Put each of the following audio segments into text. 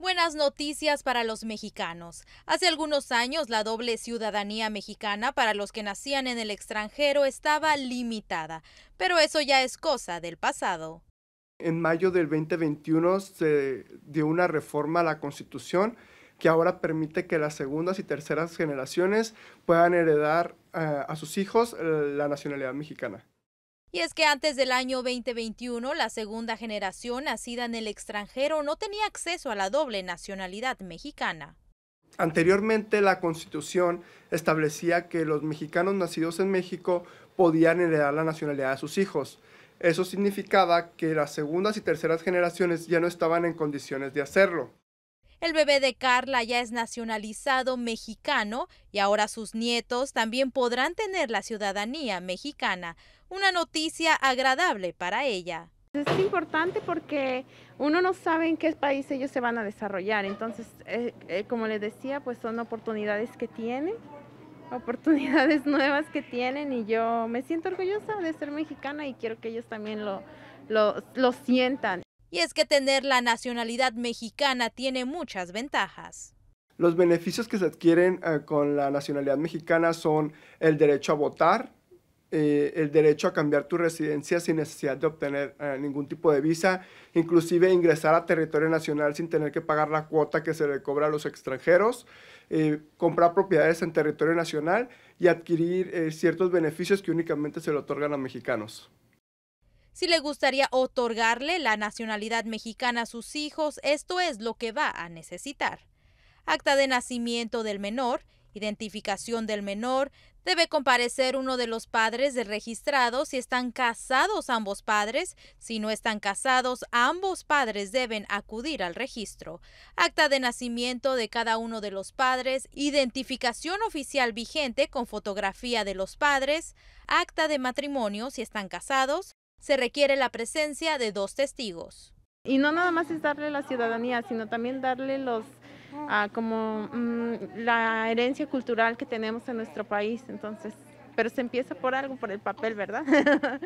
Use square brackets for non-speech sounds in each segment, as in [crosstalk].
Buenas noticias para los mexicanos. Hace algunos años la doble ciudadanía mexicana para los que nacían en el extranjero estaba limitada, pero eso ya es cosa del pasado. En mayo del 2021 se dio una reforma a la Constitución que ahora permite que las segundas y terceras generaciones puedan heredar eh, a sus hijos eh, la nacionalidad mexicana. Y es que antes del año 2021, la segunda generación nacida en el extranjero no tenía acceso a la doble nacionalidad mexicana. Anteriormente la constitución establecía que los mexicanos nacidos en México podían heredar la nacionalidad de sus hijos. Eso significaba que las segundas y terceras generaciones ya no estaban en condiciones de hacerlo. El bebé de Carla ya es nacionalizado mexicano y ahora sus nietos también podrán tener la ciudadanía mexicana. Una noticia agradable para ella. Es importante porque uno no sabe en qué país ellos se van a desarrollar. Entonces, eh, eh, como les decía, pues son oportunidades que tienen, oportunidades [laughs] nuevas que tienen y yo me siento orgullosa de ser mexicana y quiero que ellos también lo, lo sientan y es que tener la nacionalidad mexicana tiene muchas ventajas. Los beneficios que se adquieren eh, con la nacionalidad mexicana son el derecho a votar, eh, el derecho a cambiar tu residencia sin necesidad de obtener eh, ningún tipo de visa, inclusive ingresar a territorio nacional sin tener que pagar la cuota que se le cobra a los extranjeros, comprar propiedades en territorio nacional y adquirir ciertos beneficios que únicamente se le otorgan a mexicanos si le gustaría otorgarle la nacionalidad mexicana a sus hijos, esto es lo que va a necesitar. Acta de nacimiento del menor, identificación del menor, debe comparecer uno de los padres del si están casados ambos padres, si no están casados ambos padres deben acudir al registro, acta de nacimiento de cada uno de los padres, identificación oficial vigente con fotografía de los padres, acta de matrimonio si están casados, se requiere la presencia de dos testigos. Y no nada más es darle la ciudadanía, sino también darle los ah, como mm, la herencia cultural que tenemos en nuestro país. Entonces, pero se empieza por algo, por el papel, ¿verdad? [laughs]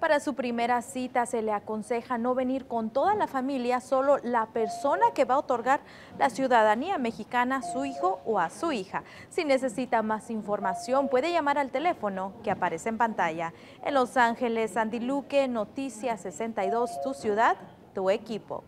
Para su primera cita se le aconseja no venir con toda la familia, solo la persona que va a otorgar la ciudadanía mexicana a su hijo o a su hija. Si necesita más información puede llamar al teléfono que aparece en pantalla. En Los Ángeles, Sandy Luque, Noticias 62, tu ciudad, tu equipo.